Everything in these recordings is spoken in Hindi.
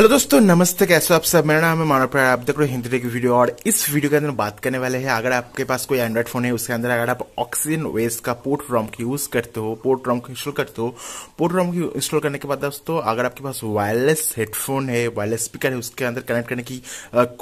हेलो दोस्तों नमस्ते कैसे हो आप सब मेरा नाम है मानव प्यार आप देख रहे हो हिंदी की वीडियो और इस वीडियो के अंदर बात करने वाले हैं अगर आपके पास कोई एंड्रॉइड फोन है उसके अंदर अगर आप ऑक्सीजन वेस्ट का पोर्ट रॉम की यूज करते हो पोर्ट रॉम को इंस्टॉल करते हो पोर्ट रॉम की इंस्टॉल करने के बाद दोस्तों अगर आपके पास वायरलेस हेडफोन है वायरलेस स्पीकर है उसके अंदर कनेक्ट करने की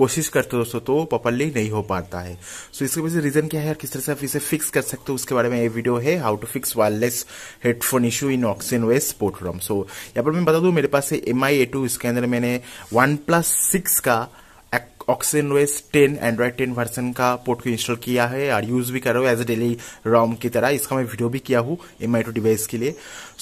कोशिश करते हो दोस्तों तो प्रॉपरली नहीं हो पाता है सो इसके वजह से रीजन क्या है और किस तरह से आप इसे फिक्स कर सकते हो उसके बारे में ये वीडियो है how to fix wireless headphone issue in Oxygen OS port ROM so यहाँ पर मैं बता दू मेरे पास एम आई ए टू इसके अंदर मैंने मैंने वन प्लस सिक्स का Oxygen OS ten Android ten version का पोर्ट को इंस्टॉल किया है और यूज भी कर रहा हूँ एज ए डेली रॉम की तरह इसका मैं वीडियो भी किया हूँ एम आई टू डिवाइस के लिए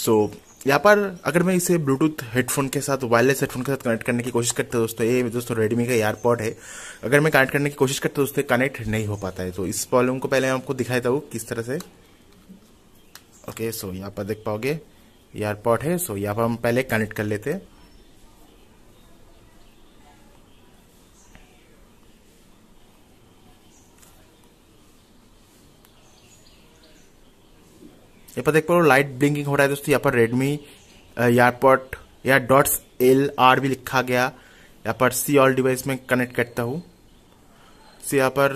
सो so, यहाँ पर अगर मैं इसे ब्लूटूथ हेडफोन के साथ वायरलेस हेडफोन के साथ कनेक्ट करने की कोशिश करता दोस्तों ये दोस्तों रेडमी का एयरपॉड है अगर मैं कनेक्ट करने की कोशिश करता दोस्तों कनेक्ट नहीं हो पाता है तो इस प्रॉब्लम को पहले मैं आपको दिखाता हूँ किस तरह से ओके सो यहाँ पर देख पाओगे एयरपॉड है सो यहाँ पर हम पहले कनेक्ट कर लेते हैं यहाँ पर देख पा रहे लाइट ब्लिंकिंग हो रहा है दोस्तों यहाँ पर रेडमी एयरपॉट uh, या डॉट्स एल आर भी लिखा गया यहाँ पर सी ऑल डिवाइस में कनेक्ट करता हूँ सी यहाँ पर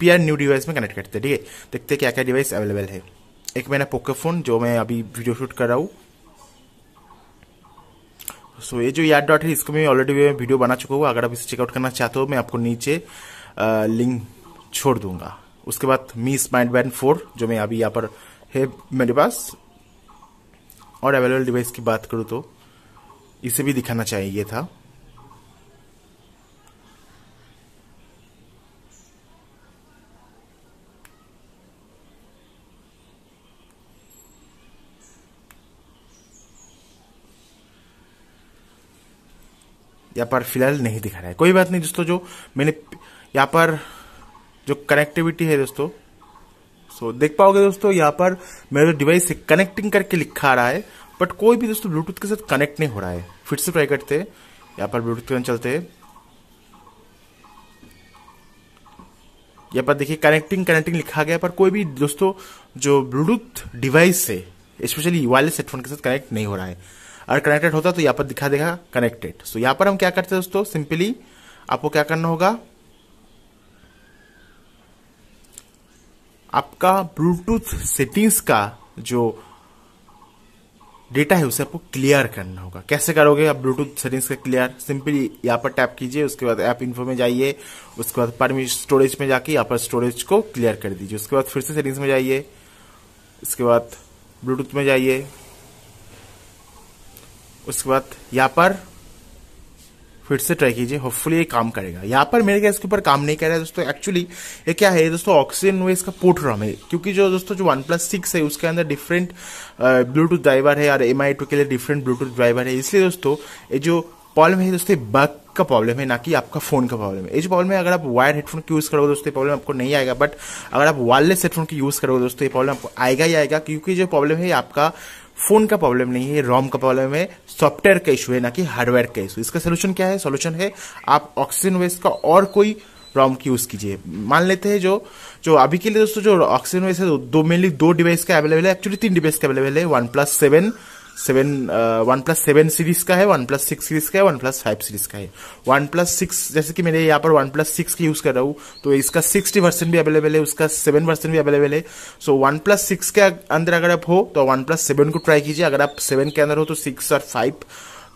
पी न्यू डिवाइस में कनेक्ट करते हैं ठीक है देखते हैं क्या क्या डिवाइस अवेलेबल है एक मेरा पोके फोन जो मैं अभी वीडियो शूट कर रहा हूँ सो so, ये जो यार डॉट है इसको मैं ऑलरेडी मैं वीडियो बना चुका हूँ अगर आप इसे चेकआउट करना चाहते हो मैं आपको नीचे आ, uh, लिंक छोड़ दूंगा उसके बाद मी स्मार्ट बैंड फोर जो मैं अभी यहाँ पर है मेरे पास और अवेलेबल डिवाइस की बात करूँ तो इसे भी दिखाना चाहिए था यहाँ पर फिलहाल नहीं दिखा रहा है कोई बात नहीं दोस्तों जो मैंने यहाँ पर जो कनेक्टिविटी है दोस्तों सो so, देख पाओगे दोस्तों यहाँ पर मेरे डिवाइस से कनेक्टिंग करके लिखा आ रहा है बट कोई भी दोस्तों ब्लूटूथ के साथ कनेक्ट नहीं हो रहा है फिर से ट्राई करते हैं यहाँ पर ब्लूटूथ कनेक्ट चलते यहाँ पर देखिए कनेक्टिंग कनेक्टिंग लिखा गया पर कोई भी दोस्तों जो ब्लूटूथ डिवाइस से स्पेशली वायरलेस हेडफोन के साथ कनेक्ट नहीं हो रहा है अगर कनेक्टेड होता तो यहाँ पर दिखा देगा कनेक्टेड सो so, यहाँ पर हम क्या करते हैं दोस्तों सिंपली आपको क्या करना होगा आपका ब्लूटूथ सेटिंग्स का जो डेटा है उसे आपको क्लियर करना होगा कैसे करोगे आप ब्लूटूथ सेटिंग्स का क्लियर सिंपली यहाँ पर टैप कीजिए उसके बाद ऐप इन्फो में जाइए उसके बाद परमिट स्टोरेज में जाके यहाँ पर स्टोरेज को क्लियर कर दीजिए उसके बाद फिर से सेटिंग्स में जाइए उसके बाद ब्लूटूथ में जाइए उसके बाद यहाँ पर फिर से ट्राई कीजिए होपफुली ये काम करेगा यहाँ पर मेरे क्या इसके ऊपर काम नहीं कर रहा है दोस्तों एक्चुअली ये क्या है दोस्तों ऑक्सीजन वे इसका पोर्ट रॉम है क्योंकि जो दोस्तों जो वन प्लस सिक्स है उसके अंदर डिफरेंट ब्लूटूथ ड्राइवर है और एम आई टू के लिए डिफरेंट ब्लूटूथ ड्राइवर है इसलिए दोस्तों ये जो प्रॉब्लम है दोस्तों बग का प्रॉब्लम है ना कि आपका फोन का प्रॉब्लम है इस प्रॉब्लम है अगर आप वायर हेडफोन की यूज़ करोगे दोस्तों प्रॉब्लम आपको नहीं आएगा बट अगर आप वायरलेस हेडफोन की यूज़ करोगे दोस्तों ये प्रॉब्लम आपको आएगा ही आएगा क्योंकि जो प्रॉब्लम है आपका फोन का प्रॉब्लम नहीं है रोम का प्रॉब्लम है सॉफ्टवेयर का इशू है ना कि हार्डवेयर का इशू इसका सोल्यूशन क्या है सोल्यूशन है आप ऑक्सीजन वेस्ट का और कोई रॉम की यूज कीजिए मान लेते हैं जो जो अभी के लिए दोस्तों जो ऑक्सीजन वेस्ट है दो मेनली दो डिवाइस का अवेलेबल है एक्चुअली तीन डिवाइस का अवेलेबल है OnePlus seven seven OnePlus seven series का है वन प्लस सिक्स सीरीज का है वन प्लस फाइव सीरीज का है वन प्लस सिक्स जैसे कि मैंने यहाँ पर वन प्लस सिक्स की यूज़ कर रहा हूँ तो इसका सिक्सटी वर्सन भी अवेलेबल है उसका सेवन वर्सन भी अवेलेबल है सो वन प्लस सिक्स के अंदर अगर आप हो तो वन प्लस सेवन को ट्राई कीजिए अगर आप सेवन के अंदर हो तो सिक्स और फाइव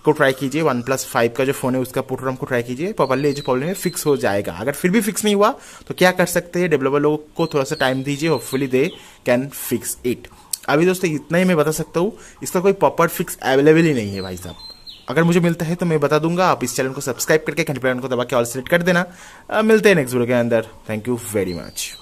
को ट्राई कीजिए वन प्लस फाइव का जो फोन है उसका प्रोग्राम को ट्राई कीजिए प्रॉपरली जो प्रॉब्लम है फिक्स हो जाएगा अगर फिर भी फिक्स नहीं हुआ तो क्या कर सकते हैं डेवलपर लोगों को थोड़ा सा टाइम दीजिए hopefully they can fix it अभी दोस्तों इतना ही मैं बता सकता हूँ इसका कोई प्रॉपर फिक्स अवेलेबल ही नहीं है भाई साहब अगर मुझे मिलता है तो मैं बता दूंगा आप इस चैनल को सब्सक्राइब करके घंटे को दबा के ऑल सेलेक्ट कर देना मिलते हैं नेक्स्ट वीडियो के अंदर थैंक यू वेरी मच